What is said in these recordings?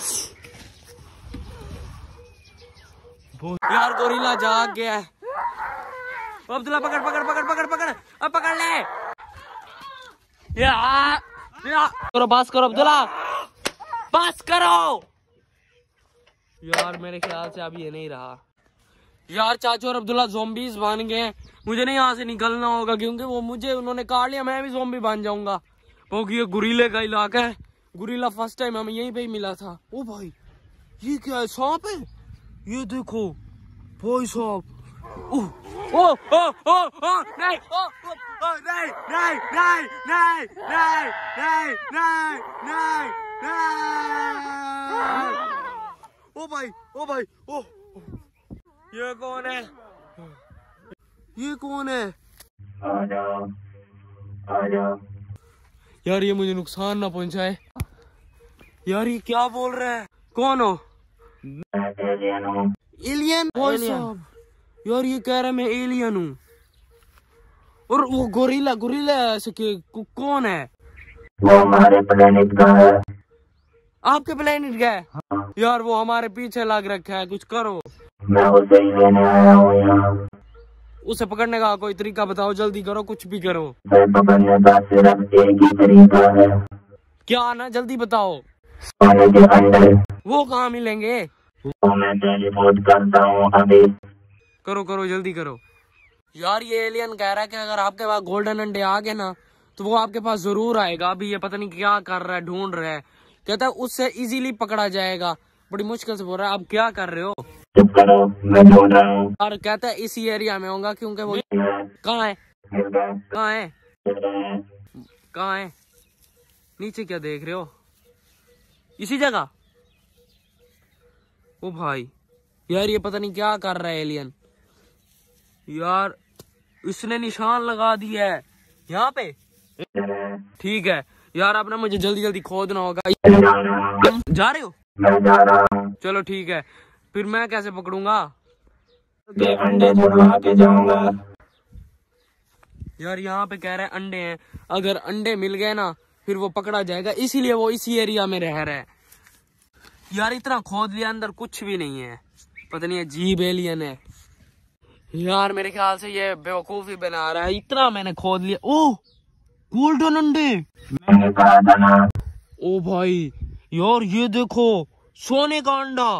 यार गोरिल्ला जाग गया है अब्दुल्ला पकड़ पकड़ पकड़ पकड़ पकड़ अब पकड़ ले यार करो बस करो अब्दुल्ला बस करो यार मेरे ख्याल से अब ये नहीं रहा यार चाचू और अब्दुल्ला जोम्बीज बन गए हैं मुझे नहीं यहाँ से निकलना होगा क्योंकि वो मुझे उन्होंने काट लिया मैं भी जोम्बी बन जाऊंगा वो ये गुरीले का इलाका है गुरीला फर्स्ट टाइम हमें यहीं पे ही मिला था ओ भाई ये क्या है सांप है ये देखो भाई सांप ओ ओ ओ ओ नहीं ओ ओ नहीं नहीं नहीं नहीं नहीं नहीं नहीं नहीं नहीं ओ भाई ओ भाई ओ ये कौन है ये कौन है आ जाओ यार ये मुझे नुकसान ना पहुंचाए यार ये क्या बोल रहा है कौन हो एलियन यार ये कह रहा मैं एलियन हूँ और वो गोरिल्ला गोरिल्ला ऐसे के कौन है वो हमारे प्लेनेट का है आपके प्लेनेट का है हाँ। यार वो हमारे पीछे लग रखा है कुछ करो मैं उसे ही लेने आया हूँ उसे पकड़ने का कोई तरीका बताओ जल्दी करो कुछ भी करो पकड़ने का सिर्फ एक ही तरीका है क्या ना जल्दी बताओ सोने के अंदर वो कहा मिलेंगे मैं टेलीफोन करता हूँ अभी करो करो जल्दी करो यार ये एलियन कह रहा है कि अगर आपके पास गोल्डन अंडे आ गए ना तो वो आपके पास जरूर आएगा अभी ये पता नहीं क्या कर रहा है ढूंढ रहा है कहता है उससे इजीली पकड़ा जाएगा बड़ी मुश्किल से बोल रहा है आप क्या कर रहे हो यार करो मैं ढूंढ रहा हूँ और कहता है इसी एरिया में होगा क्योंकि वो कहाँ है कहाँ है कहाँ है नीचे क्या देख रहे हो इसी जगह ओ भाई यार ये पता नहीं क्या कर रहा है एलियन यार इसने निशान लगा दिया है यहाँ पे ठीक है यार आपने मुझे जल्दी जल्दी खोदना होगा जा रहे हो चलो ठीक है फिर मैं कैसे पकड़ूंगा यार यहाँ पे कह रहे हैं अंडे हैं अगर अंडे मिल गए ना फिर वो पकड़ा जाएगा इसीलिए वो इसी एरिया में रह रहा है यार इतना खोद लिया अंदर कुछ भी नहीं है पता नहीं जी जीप एलियन है यार मेरे ख्याल से ये बेवकूफी बना रहा है इतना मैंने खोद लिया ओ गोल्डन अंडे ओ भाई यार ये देखो सोने का अंडा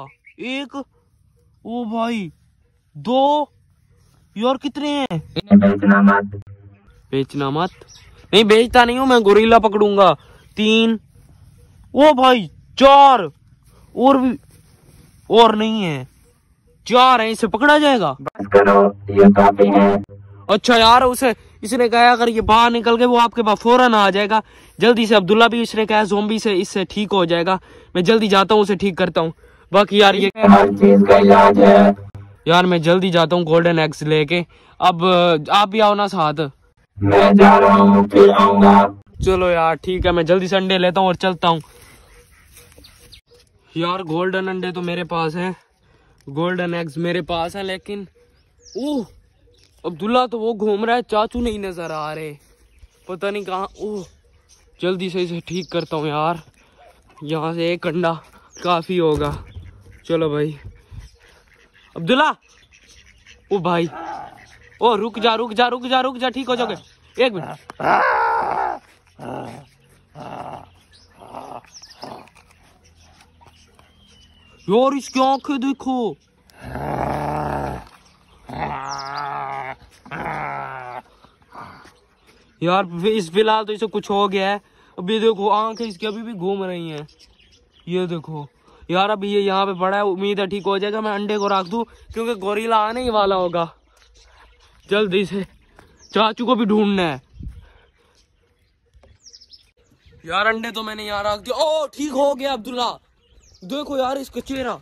एक ओ भाई दो यार कितने हैं बेचना मत बेचना मत नहीं बेचता नहीं हूं मैं गोरीला पकड़ूंगा तीन ओ भाई चार और भी और नहीं है चार है इसे पकड़ा जाएगा करो ये काफी तो है अच्छा यार उसे इसने कहा अगर ये बाहर निकल गए वो आपके पास फौरन आ जाएगा जल्दी से अब्दुल्ला भी इसने कहा जोम्बी से इससे ठीक हो जाएगा मैं जल्दी जाता हूँ उसे ठीक करता हूँ बाकी यार ये यार मैं जल्दी जाता हूँ गोल्डन एग्स लेके अब आप भी आओ ना साथ मैं जा रहा हूँ फिर आऊंगा चलो यार ठीक है मैं जल्दी से अंडे लेता हूँ और चलता हूँ यार गोल्डन अंडे तो मेरे पास हैं गोल्डन एग्स मेरे पास हैं लेकिन ओह अब्दुल्ला तो वो घूम रहा है चाचू नहीं नज़र आ रहे पता नहीं कहाँ ओह जल्दी से इसे ठीक करता हूँ यार यहाँ से एक अंडा काफ़ी होगा चलो भाई अब्दुल्ला ओ भाई ओ रुक जा रुक जा रुक जा रुक जा ठीक हो जाओगे एक मिनट यार इसकी आंखें देखो यार इस फिलहाल तो इसे कुछ हो गया है अभी देखो आंखें इसकी अभी भी घूम रही हैं ये देखो यार अभी ये यहाँ पे पड़ा है उम्मीद है ठीक हो जाएगा मैं अंडे को रख दू क्योंकि गोरीला आने ही वाला होगा जल्दी से चाचू को भी ढूंढना है यार अंडे तो मैंने यहाँ रख दिया ओ ठीक हो गया अब्दुल्ला देखो यार इसका चेहरा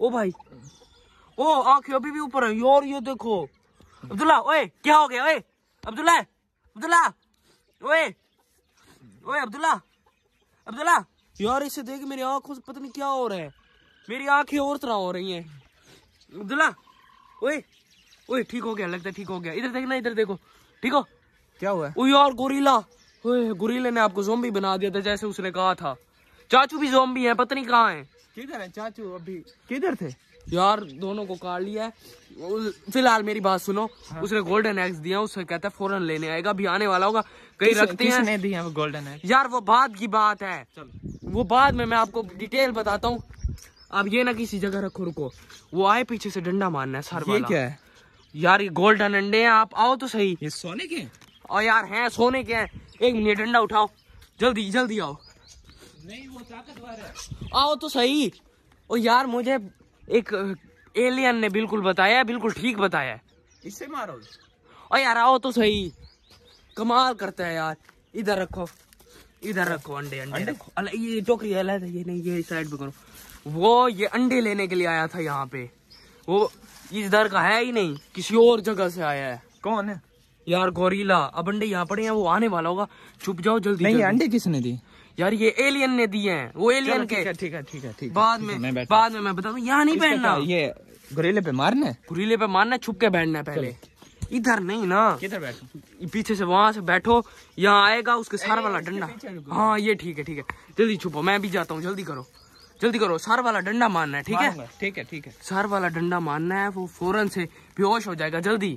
ओ भाई ओ आंखें अभी भी ऊपर है यार ये देखो अब्दुल्ला ओए क्या हो गया ओए अब्दुल्ला अब्दुल्ला ओए ओए अब्दुल्ला अब्दुल्ला यार इसे देख मेरी आंखों से पता नहीं क्या हो रहा है मेरी आंखें और तरह हो रही हैं अब्दुल्ला ओए ओए ठीक हो गया लगता है ठीक हो गया इधर देखना इधर देखो ठीक हो क्या हुआ ओए यार गोरिल्ला ओए गोरिल्ले ने आपको जोम्बी बना दिया था जैसे उसने कहा था चाचू भी जोम्बी है पता नहीं कहाँ है किधर है चाचू अभी किधर थे यार दोनों को काट लिया है फिलहाल मेरी बात सुनो हाँ। उसने गोल्डन एग्स दिया उसे कहता है फौरन लेने आएगा अभी आने वाला होगा कहीं रखते हैं दिया वो गोल्डन एग्स यार वो बाद की बात है वो बाद में मैं आपको डिटेल बताता हूँ आप ये ना किसी जगह रखो रुको वो आए पीछे से डंडा मारना है सर ये क्या है यार ये गोल्डन अंडे हैं आप आओ तो सही ये सोने के और यार हैं सोने के हैं एक मिनट अंडा उठाओ जल्दी जल्दी आओ नहीं वो ताकतवर है आओ तो सही और यार मुझे एक एलियन ने बिल्कुल बताया बिल्कुल ठीक बताया इससे मारो और यार आओ तो सही कमाल करता है यार इधर रखो इधर रखो अंडे अंडे, अंडे? रखो अल ये टोकरी अलग ये नहीं ये साइड पे करो वो ये अंडे लेने के लिए आया था यहाँ पे वो इधर का है ही नहीं किसी और जगह से आया है कौन है यार गोरीला अब अंडे यहाँ पड़े हैं वो आने वाला होगा छुप जाओ जल्दी नहीं अंडे किसने दिए यार ये एलियन ने दिए हैं वो एलियन के ठीक है ठीक है ठीक बाद में बाद में मैं बता दू यहाँ नहीं बैठना ये गोरीले पे मारना है पे मारना छुप के बैठना है पहले इधर नहीं ना किधर बैठो पीछे से वहां से बैठो यहाँ आएगा उसके सार वाला डंडा हाँ ये ठीक है ठीक है जल्दी छुपो मैं भी जाता हूँ जल्दी करो जल्दी करो सार वाला डंडा मारना है ठीक है ठीक है ठीक है सार वाला डंडा मारना है वो फौरन से बेहोश हो जाएगा जल्दी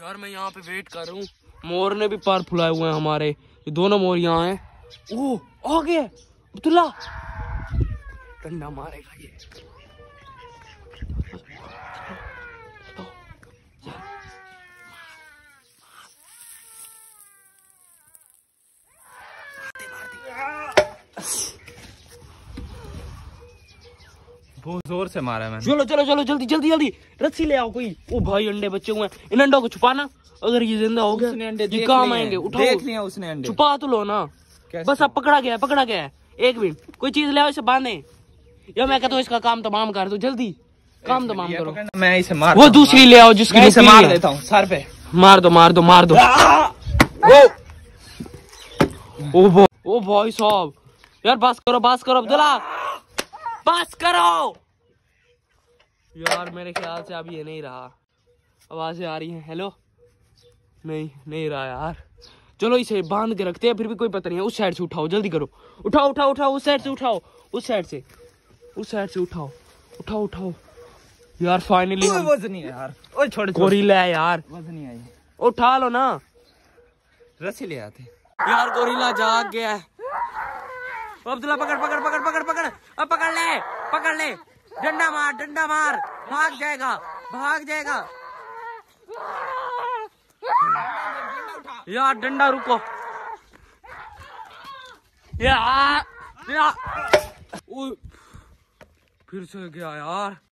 यार मैं यहाँ पे वेट कर रहा हूँ मोर ने भी पार फुलाए हुए हैं हमारे ये दोनों मोर यहाँ है ओ आ गया अब्दुल्ला डंडा मारेगा ये बहुत जोर से मारा मैंने चलो चलो चलो जल्दी जल्दी जल्दी रस्सी ले आओ कोई ओ भाई अंडे बचे हुए हैं इन अंडों को छुपाना अगर ये जिंदा हो गया ये काम आएंगे उठाओ देख लिया उसने अंडे छुपा तो लो ना बस अब पकड़ा गया पकड़ा गया एक मिनट कोई चीज ले आओ इसे बांधे यो मैं कहता हूँ इसका काम तमाम कर दो जल्दी काम तमाम करो मैं इसे मार वो दूसरी ले आओ जिसकी मैं इसे मार देता हूँ सर पे मार दो मार दो मार दो ओ भाई साहब यार बस करो बस करो अब्दुल्ला बस करो यार मेरे ख्याल से अब ये नहीं रहा आवाज़ें आ रही हैं हेलो नहीं नहीं रहा यार चलो इसे बांध के रखते हैं फिर भी कोई पता नहीं है उस साइड से उठाओ जल्दी करो उठाओ उठाओ उठाओ उस साइड से उठाओ उस साइड से उस साइड से उठाओ उठाओ उठाओ यार फाइनली वजन नहीं है यार ओए छोड़ गोरी ले यार वजन नहीं आई उठा लो ना रस्सी ले आते यार गोरिल्ला जाग गया है अब्दुल्ला पकड़ पकड़ पकड़ पकड़ पकड़ अब पकड़ ले पकड़ ले डंडा मार डंडा मार भाग जाएगा भाग जाएगा यार डंडा रुको यार, यार। फिर से गया यार